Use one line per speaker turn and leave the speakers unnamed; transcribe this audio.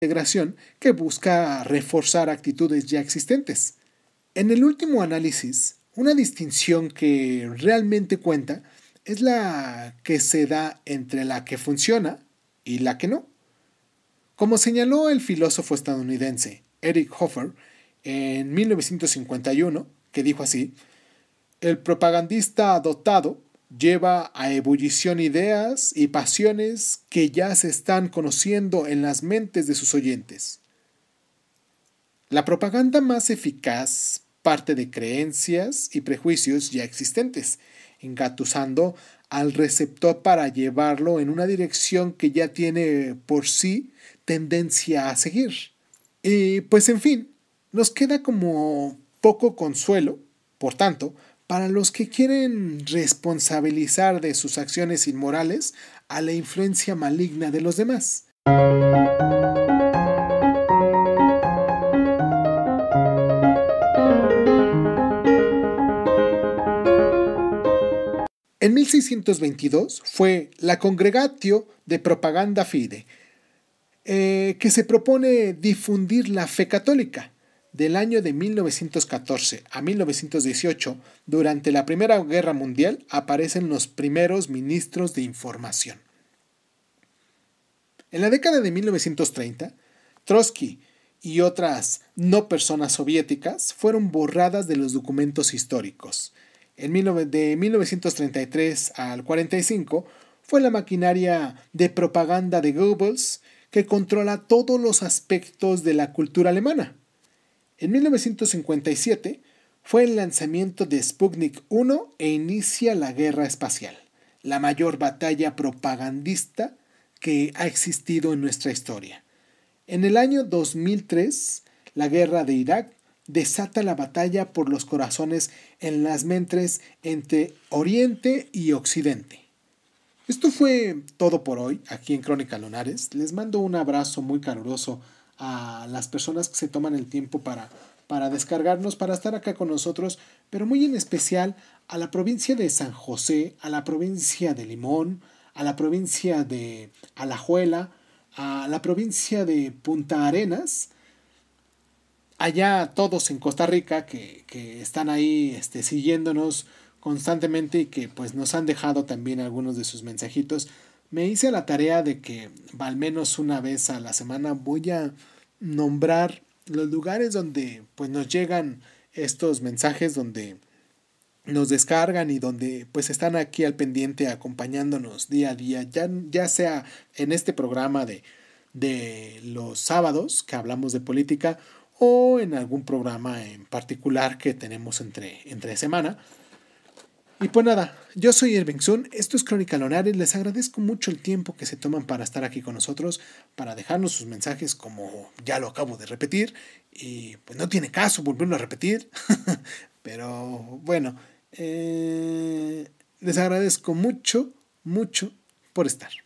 integración que busca reforzar actitudes ya existentes. En el último análisis, una distinción que realmente cuenta es la que se da entre la que funciona y la que no. Como señaló el filósofo estadounidense Eric Hoffer en 1951, que dijo así, el propagandista dotado lleva a ebullición ideas y pasiones que ya se están conociendo en las mentes de sus oyentes. La propaganda más eficaz parte de creencias y prejuicios ya existentes, engatusando al receptor para llevarlo en una dirección que ya tiene por sí tendencia a seguir. Y pues en fin, nos queda como poco consuelo, por tanto, para los que quieren responsabilizar de sus acciones inmorales a la influencia maligna de los demás. En 1622 fue la Congregatio de Propaganda Fide, eh, que se propone difundir la fe católica del año de 1914 a 1918, durante la Primera Guerra Mundial, aparecen los primeros ministros de información. En la década de 1930, Trotsky y otras no personas soviéticas fueron borradas de los documentos históricos. En de 1933 al 45 fue la maquinaria de propaganda de Goebbels que controla todos los aspectos de la cultura alemana. En 1957 fue el lanzamiento de Sputnik 1 e inicia la guerra espacial, la mayor batalla propagandista que ha existido en nuestra historia. En el año 2003, la guerra de Irak desata la batalla por los corazones en las mentres entre Oriente y Occidente. Esto fue todo por hoy aquí en Crónica Lunares. Les mando un abrazo muy caluroso a las personas que se toman el tiempo para, para descargarnos, para estar acá con nosotros, pero muy en especial a la provincia de San José, a la provincia de Limón, a la provincia de Alajuela, a la provincia de Punta Arenas, allá todos en Costa Rica que, que están ahí este, siguiéndonos constantemente y que pues nos han dejado también algunos de sus mensajitos me hice la tarea de que al menos una vez a la semana voy a nombrar los lugares donde pues nos llegan estos mensajes donde nos descargan y donde pues están aquí al pendiente acompañándonos día a día, ya, ya sea en este programa de, de los sábados que hablamos de política o en algún programa en particular que tenemos entre, entre semana. Y pues nada, yo soy Irving Sun, esto es Crónica Lonares, les agradezco mucho el tiempo que se toman para estar aquí con nosotros, para dejarnos sus mensajes como ya lo acabo de repetir, y pues no tiene caso volverlo a repetir, pero bueno, eh, les agradezco mucho, mucho por estar.